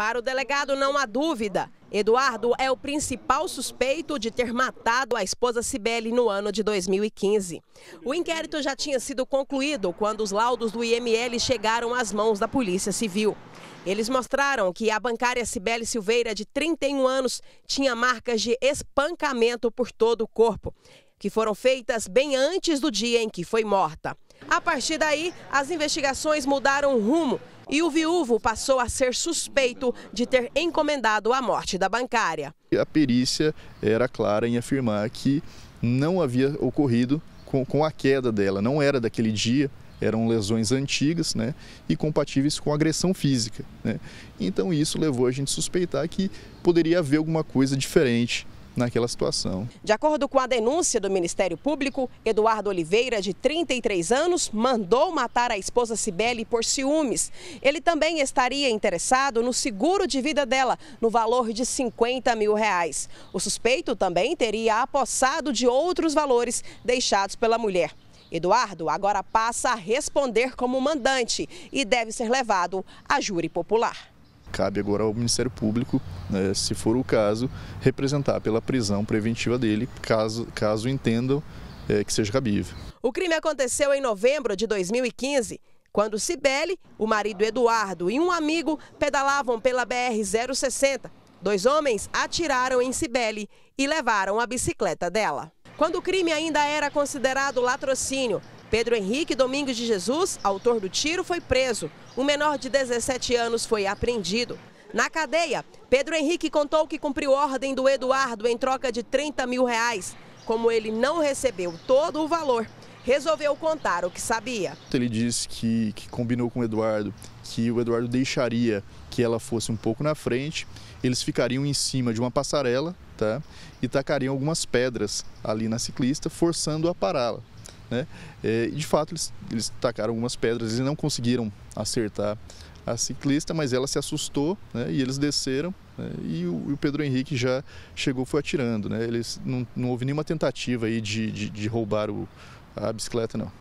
Para o delegado, não há dúvida. Eduardo é o principal suspeito de ter matado a esposa Cibele no ano de 2015. O inquérito já tinha sido concluído quando os laudos do IML chegaram às mãos da Polícia Civil. Eles mostraram que a bancária Cibele Silveira, de 31 anos, tinha marcas de espancamento por todo o corpo, que foram feitas bem antes do dia em que foi morta. A partir daí, as investigações mudaram rumo e o viúvo passou a ser suspeito de ter encomendado a morte da bancária. A perícia era clara em afirmar que não havia ocorrido com, com a queda dela, não era daquele dia, eram lesões antigas né, e compatíveis com agressão física. Né. Então isso levou a gente a suspeitar que poderia haver alguma coisa diferente naquela situação. De acordo com a denúncia do Ministério Público, Eduardo Oliveira, de 33 anos, mandou matar a esposa Cibele por ciúmes. Ele também estaria interessado no seguro de vida dela, no valor de 50 mil reais. O suspeito também teria apossado de outros valores deixados pela mulher. Eduardo agora passa a responder como mandante e deve ser levado a júri popular cabe agora ao Ministério Público, né, se for o caso, representar pela prisão preventiva dele, caso, caso entendam é, que seja cabível. O crime aconteceu em novembro de 2015, quando Cibele, o marido Eduardo e um amigo pedalavam pela BR-060. Dois homens atiraram em Cibele e levaram a bicicleta dela. Quando o crime ainda era considerado latrocínio, Pedro Henrique Domingos de Jesus, autor do tiro, foi preso. O menor de 17 anos foi apreendido. Na cadeia, Pedro Henrique contou que cumpriu ordem do Eduardo em troca de 30 mil reais. Como ele não recebeu todo o valor, resolveu contar o que sabia. Ele disse que, que combinou com o Eduardo, que o Eduardo deixaria que ela fosse um pouco na frente, eles ficariam em cima de uma passarela tá? e tacariam algumas pedras ali na ciclista, forçando a pará-la. Né? É, e, de fato, eles, eles tacaram algumas pedras e não conseguiram acertar a ciclista, mas ela se assustou né, e eles desceram né, e, o, e, o, Pedro Henrique já chegou foi atirando. Né, eles não, não houve nenhuma tentativa aí de, de, de roubar o, a bicicleta, não.